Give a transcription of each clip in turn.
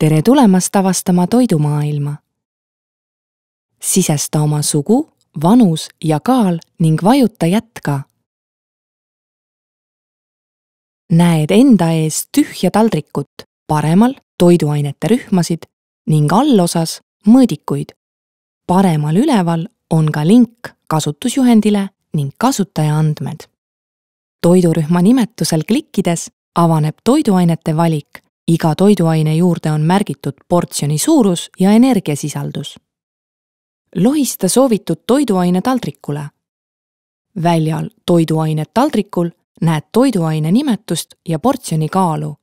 tere tulemast avastama toidumaailma. sisesta oma sugu, vanus ja kaal ning vajuta jätka. näed enda ees tühja taldrikut, paremal toiduainete rühmasid ning allosas mõõdikuid. paremal üleval on ka link kasutusjuhendile ning kasutaja andmed. toidurühma nimetusel klikkides avaneb toiduainete valik iga toiduaine juurde on märgitud portsjoni suurus ja energiasisaldus. lohista soovitud toiduaine taldrikule. väljal toiduained taldrikul näed toiduaine nimetust ja portsjoni kaalu.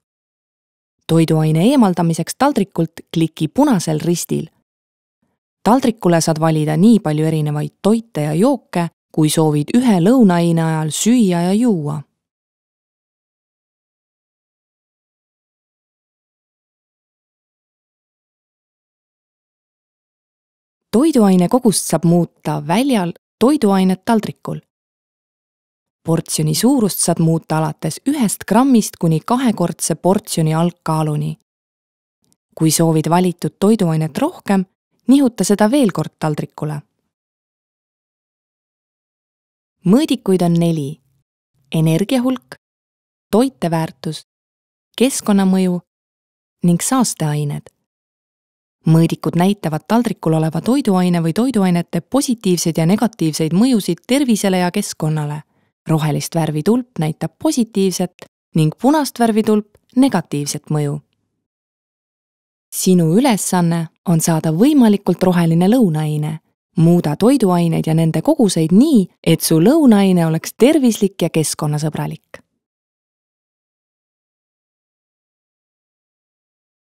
toiduaine eemaldamiseks taldrikult kliki punasel ristil. taldrikule saad valida nii palju erinevaid toite ja jooke, kui soovid ühe lõunaaine ajal süüa ja juua toiduaine kogust saab muuta väljal toiduainet taldrikul. portsjoni suurust saad muuta alates ühest grammist kuni kahekordse portsjoni algkaaluni. kui soovid valitud toiduainet rohkem, nihuta seda veel kord taldrikule. mõõdikuid on neli. energiahulk, toiteväärtus, keskkonnamõju ning saasteained mõõdikud näitavad taldrikul oleva toiduaine või toiduainete positiivseid ja negatiivseid mõjusid tervisele ja keskkonnale. rohelist värvi tulp näitab positiivset ning punast värvi tulp negatiivset mõju. sinu ülesanne on saada võimalikult roheline lõunaaine. muuda toiduaineid ja nende koguseid nii, et su lõunaaine oleks tervislik ja keskkonnasõbralik